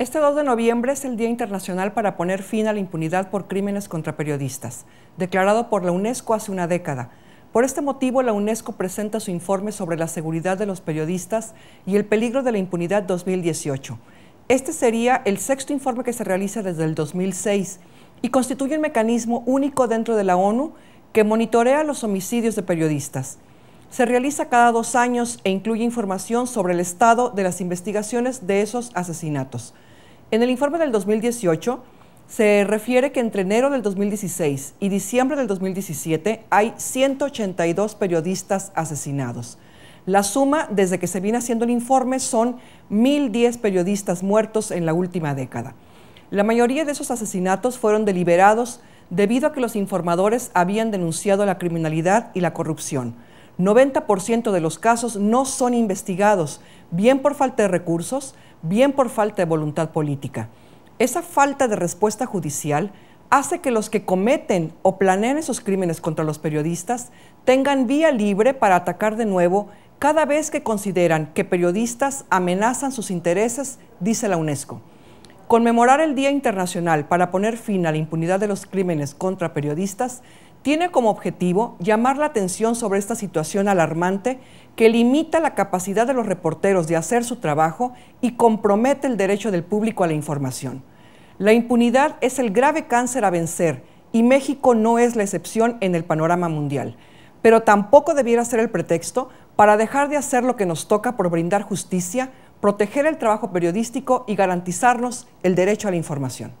Este 2 de noviembre es el Día Internacional para poner fin a la impunidad por crímenes contra periodistas, declarado por la UNESCO hace una década. Por este motivo, la UNESCO presenta su informe sobre la seguridad de los periodistas y el peligro de la impunidad 2018. Este sería el sexto informe que se realiza desde el 2006 y constituye un mecanismo único dentro de la ONU que monitorea los homicidios de periodistas. Se realiza cada dos años e incluye información sobre el estado de las investigaciones de esos asesinatos. En el informe del 2018 se refiere que entre enero del 2016 y diciembre del 2017 hay 182 periodistas asesinados. La suma desde que se viene haciendo el informe son 1.010 periodistas muertos en la última década. La mayoría de esos asesinatos fueron deliberados debido a que los informadores habían denunciado la criminalidad y la corrupción. 90% de los casos no son investigados, bien por falta de recursos, bien por falta de voluntad política. Esa falta de respuesta judicial hace que los que cometen o planean esos crímenes contra los periodistas tengan vía libre para atacar de nuevo cada vez que consideran que periodistas amenazan sus intereses, dice la UNESCO. Conmemorar el Día Internacional para poner fin a la impunidad de los crímenes contra periodistas tiene como objetivo llamar la atención sobre esta situación alarmante que limita la capacidad de los reporteros de hacer su trabajo y compromete el derecho del público a la información. La impunidad es el grave cáncer a vencer y México no es la excepción en el panorama mundial, pero tampoco debiera ser el pretexto para dejar de hacer lo que nos toca por brindar justicia, proteger el trabajo periodístico y garantizarnos el derecho a la información.